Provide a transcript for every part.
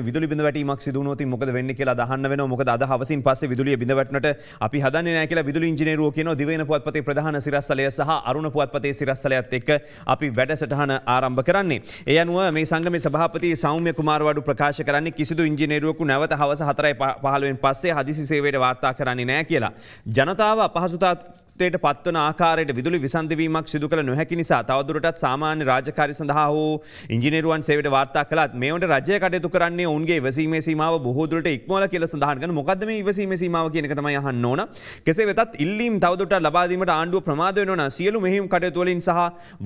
විදුලි බිඳ වැටීමක් සිදු වුණොත් මොකද වෙන්නේ කියලා අදහන්න වෙනවා මොකද අද හවසින් පස්සේ විදුලිය බිඳ වැටුණට අපි හදන්නේ නැහැ කියලා විදුලි ඉංජිනේරුවෝ කියනවා දිවයින පුවත්පතේ ප්‍රධාන සිරස්සලය සහ අරුණ පුවත්පතේ සිරස්සලයත් එක්ක අපි වැඩසටහන ආරම්භ කරන්නේ. ඒ අනුව මේ සංගමේ සභාපති සෞම්‍ය කුමාරවඩු ප්‍රකාශ කරන්නේ කිසිදු ඉංජිනේරුවෙකු නැවත හවස 4:15 න් පස්සේ හදිසි සේවයට වාර්තා කරන්නේ නැහැ කියලා. ජනතාව අපහසුතාවක් තත්වයට පත්වන ආකාරයට විදුලි විසන්ධවීමක් සිදු කළ නොහැකි නිසා තවදුරටත් සාමාන්‍ය රාජකාරි සඳහා වූ ඉංජිනරුවන් සේවට වාර්තා කළත් මේවට රජය කටයුතු කරන්නේ ඔවුන්ගේ ඉවසීමේ සීමාව බොහෝදුරට ඉක්මවල කියලා සඳහන් කරන මොකද්ද මේ ඉවසීමේ සීමාව කියන එක තමයි අහන්න ඕන. කෙසේ වෙතත් ඉල්ලීම් තවදුරටත් ලබා දීමට ආණ්ඩුව ප්‍රමාද වෙන ඕන සියලු මෙහෙයුම් කටයුතු වලින් සහ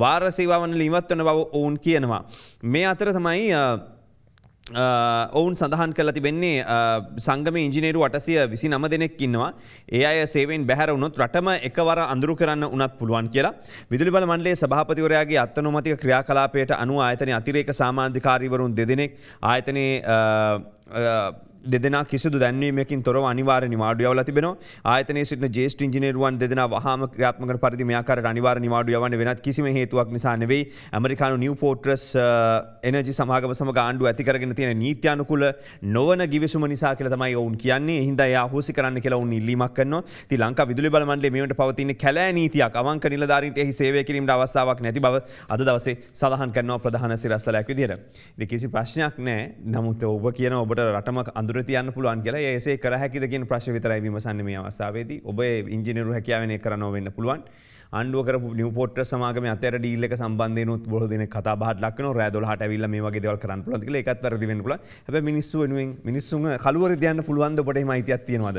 වාර සේවාවන් වලින් ඉවත් වෙන බව ඔවුන් කියනවා. මේ අතර තමයි ඔවුන් සඳහන් කල තිබෙන්නේ සංගම ඉංජිනේරු අටසය විසි නම දෙනෙක් ඉන්නවා ඒ අය සේවෙන් බැහැරුණොත් රටම එකවර අඳුරු කරන්න උනත් පුළුවන් කියලා විදුලි බල මන්ඩලේ සභාපතිවරයාගේ අත්තනොමතික ක්‍රියාකලාපයට අනුව ආයතන අතිරේක සාමාධිකාරීවරුන් දෙදෙනෙක් ආයතනයේ දෙදෙන කිසිදු දැන්වීමකින් තොරව අනිවාර නිවාඩියවල තිබෙන ආතන සිට ජේෂ් ඉජිනරුවන් දෙදෙන හම ක්‍රාත්මක පරිදි මෙයාකර අනිවාර නිවාඩියවන වෙනත් කිසිම හේතුවක් නිසානවෙයි ඇමරිකානු නිව පෝට්‍රස් එනජි uh, සමාගම සම ගාණ්ඩු ඇතිකරගෙන තියෙන නීත්‍යානුකුල නොවන ගිවිසුම නිසා කියල තමයි ඔවුන් කියන්නේ හිද හෝසි කරන්න කියලා ඔවන් ඉල්ලිමක් කන්න ති ලංකා විදුලි බලමන්ඩේ මෙට පවතින කැලෑ නීතියක් අවංක නිලධාරීන්ට එහි සේවය කිරීමට අවස්ථාවක් නැති බව අද දවසේ සඳහන් කරනවා ප්‍රධාන සිරස්සලයක් විදිර. දෙ කිසි ප්‍රශ්නයක් නෑ නමුත් ඔබ කියන ඔබට රටම අඳුර දුර තියන්න පුළුවන් කියලා ඒසේ කර හැකිද කියන ප්‍රශ්න විතරයි විමසන්නේ මේ අවස්ථාවේදී. ඔබ ඉංජිනේරු හැකියාවෙන් ඒක කරනව වෙන්න පුළුවන්. ආණ්ඩුව කරපු නිව්පෝට්ට සමාගමේ අතර ඩීල් එක සම්බන්ධයෙන් උත් බොහෝ දෙනෙක් කතා බහට ලක් වෙනවා. රෑ 12ට ඇවිල්ලා මේ වගේ දේවල් කරන්න පුළුවන්ද කියලා ඒකත් වැරදි වෙන්න පුළුවන්. හැබැයි මිනිස්සු වෙනුවෙන් මිනිස්සුන් කලවර තියන්න පුළුවන්ද ඔබට එහෙම අයිතියක් තියනවාද?